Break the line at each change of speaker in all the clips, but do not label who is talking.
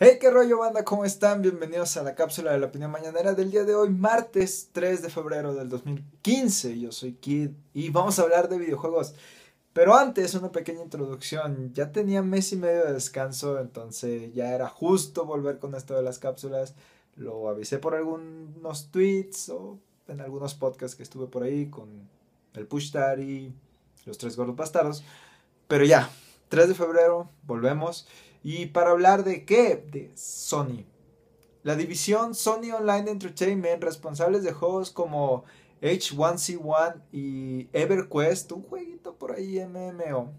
Hey, qué rollo banda, ¿cómo están? Bienvenidos a la cápsula de la opinión mañanera del día de hoy, martes 3 de febrero del 2015. Yo soy Kid y vamos a hablar de videojuegos. Pero antes, una pequeña introducción. Ya tenía mes y medio de descanso, entonces ya era justo volver con esto de las cápsulas. Lo avisé por algunos tweets o en algunos podcasts que estuve por ahí con el Push y los tres gordos bastardos. Pero ya, 3 de febrero, volvemos. ¿Y para hablar de qué? De Sony. La división Sony Online Entertainment, responsables de juegos como H1C1 y EverQuest, un jueguito por ahí MMO,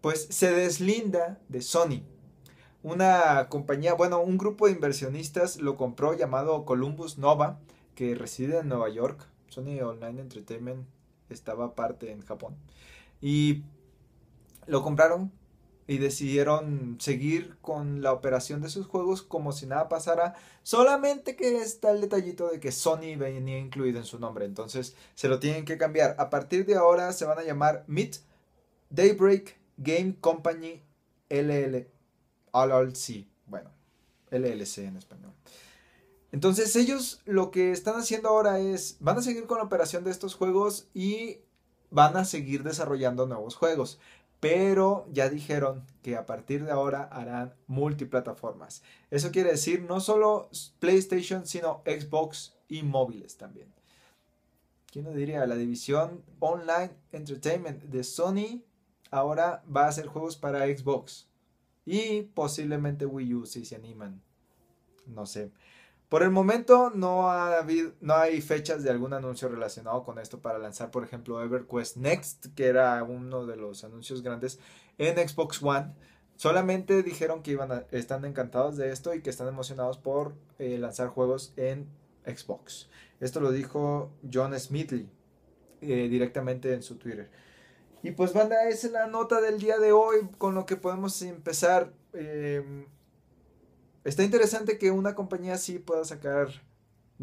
pues se deslinda de Sony. Una compañía, bueno, un grupo de inversionistas lo compró llamado Columbus Nova, que reside en Nueva York. Sony Online Entertainment estaba aparte en Japón. Y lo compraron y decidieron seguir con la operación de sus juegos como si nada pasara, solamente que está el detallito de que Sony venía incluido en su nombre, entonces se lo tienen que cambiar. A partir de ahora se van a llamar Meet Daybreak Game Company LLC, bueno, LLC en español. Entonces ellos lo que están haciendo ahora es, van a seguir con la operación de estos juegos y van a seguir desarrollando nuevos juegos pero ya dijeron que a partir de ahora harán multiplataformas. Eso quiere decir no solo PlayStation, sino Xbox y móviles también. ¿Quién lo diría? La división Online Entertainment de Sony ahora va a hacer juegos para Xbox y posiblemente Wii U si se animan. No sé. Por el momento no, ha habido, no hay fechas de algún anuncio relacionado con esto para lanzar, por ejemplo, EverQuest Next, que era uno de los anuncios grandes en Xbox One. Solamente dijeron que iban a, están encantados de esto y que están emocionados por eh, lanzar juegos en Xbox. Esto lo dijo John Smithley eh, directamente en su Twitter. Y pues banda, esa es la nota del día de hoy con lo que podemos empezar. Em, está interesante que una compañía sí pueda sacar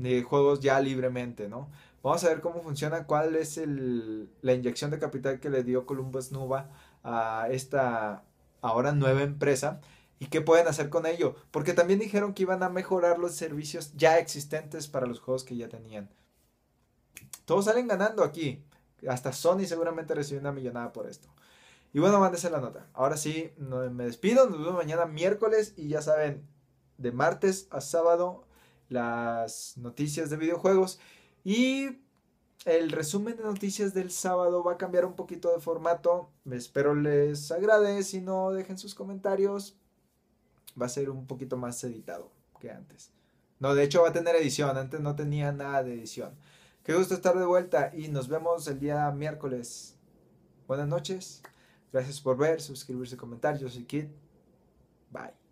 eh, juegos ya libremente, ¿no? Vamos a ver cómo funciona, cuál es la inyección de capital que le dio Columbus Nuba a esta ahora nueva empresa y qué pueden hacer con ello, porque también dijeron que iban a mejorar los servicios ya existentes para los juegos que ya tenían. Todos salen ganando aquí, hasta Sony seguramente recibió una millonada por esto. Y bueno, mándese la nota. Ahora sí, me despido, nos vemos mañana miércoles y ya saben, de martes a sábado las noticias de videojuegos y el resumen de noticias del sábado va a cambiar un poquito de formato. Espero les agrade. Si no, dejen sus comentarios. Va a ser un poquito más editado que antes. No, de hecho va a tener edición. Antes no tenía nada de edición. Qué gusto estar de vuelta y nos vemos el día miércoles. Buenas noches. Gracias por ver, suscribirse, comentar. Yo soy Kid. Bye.